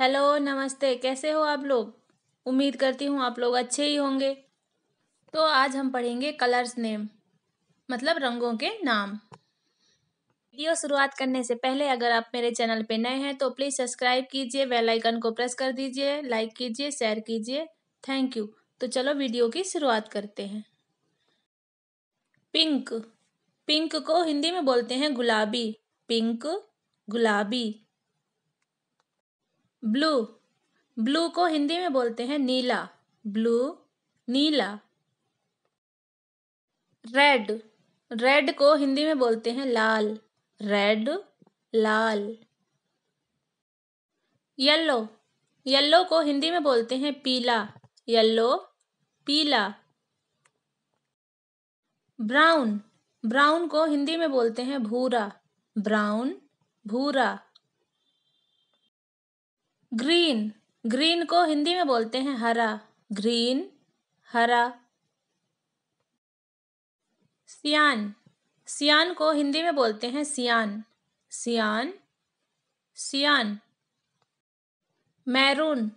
hello नमस्ते कैसे हो आप लोग उम्मीद करती हूँ आप लोग अच्छे ही होंगे तो आज हम पढ़ेंगे कलर्स नेम मतलब रंगों के नाम वीडियो शुरुआत करने से पहले अगर आप मेरे चैनल पे नए हैं तो प्लीज़ सब्सक्राइब कीजिए बेल आइकन को प्रेस कर दीजिए लाइक कीजिए शेयर कीजिए थैंक यू तो चलो वीडियो की शुरुआत करते हैं पिंक पिंक को हिंदी में बोलते हैं गुलाबी पिंक गुलाबी ब्लू ब्लू को हिंदी में बोलते हैं नीला ब्लू नीला रेड रेड को हिंदी में बोलते हैं लाल रेड लाल येलो येलो को हिंदी में बोलते हैं पीला येलो पीला ब्राउन ब्राउन को हिंदी में बोलते हैं भूरा ब्राउन भूरा ग्रीन ग्रीन को हिंदी में बोलते हैं हरा ग्रीन हरा सियान सियान को हिंदी में बोलते हैं सियान सियान सियान मैरून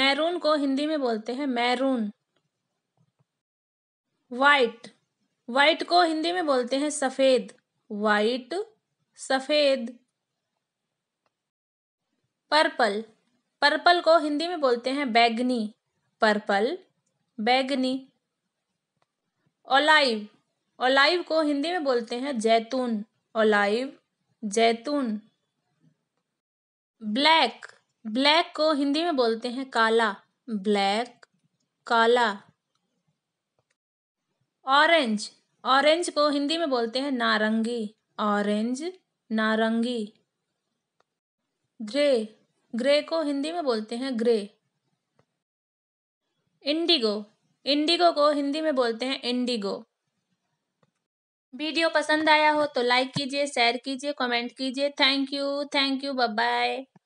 मैरून को हिंदी में बोलते हैं मैरून वाइट वाइट को हिंदी में बोलते हैं सफ़ेद वाइट सफ़ेद पर्पल पर्पल को हिंदी में बोलते हैं बैगनी पर्पल बैगनी ओलाइव ओलाइव को हिंदी में बोलते हैं जैतून ओलाइव जैतून ब्लैक ब्लैक को हिंदी में बोलते हैं काला ब्लैक काला ऑरेंज ऑरेंज को हिंदी में बोलते हैं नारंगी ऑरेंज नारंगी ग्रे ग्रे को हिंदी में बोलते हैं ग्रे इंडिगो इंडिगो को हिंदी में बोलते हैं इंडिगो वीडियो पसंद आया हो तो लाइक कीजिए शेयर कीजिए कमेंट कीजिए thank you thank you bye